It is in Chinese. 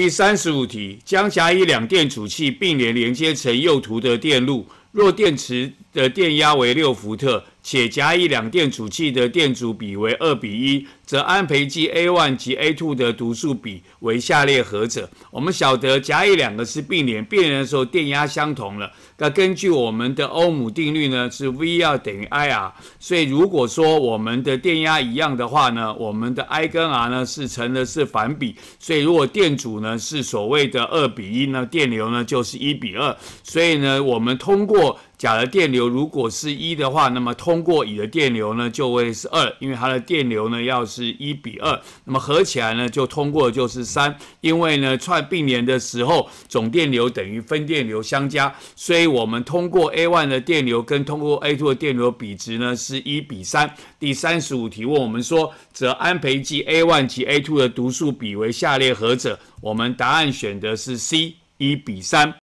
第三十五题，将甲、乙两电阻器并联连接成右图的电路。若电池的电压为六伏特，且甲乙两电阻器的电阻比为二比一，则安培计 A one 及 A two 的读数比为下列何者？我们晓得甲乙两个是并联，并联的时候电压相同了。那根据我们的欧姆定律呢，是 V 要等于 I R。所以如果说我们的电压一样的话呢，我们的 I 跟 R 呢是成的是反比。所以如果电阻呢是所谓的二比一呢，电流呢就是一比二。所以呢，我们通过甲的电流如果是一的话，那么通过乙的电流呢就会是二，因为它的电流呢要是一比二，那么合起来呢就通过就是三，因为呢串并联的时候总电流等于分电流相加，所以我们通过 a one 的电流跟通过 a two 的电流比值呢是一比三。第三十五题问我们说，则安培计 a one 及 a two 的读数比为下列何者？我们答案选的是 C，一比三。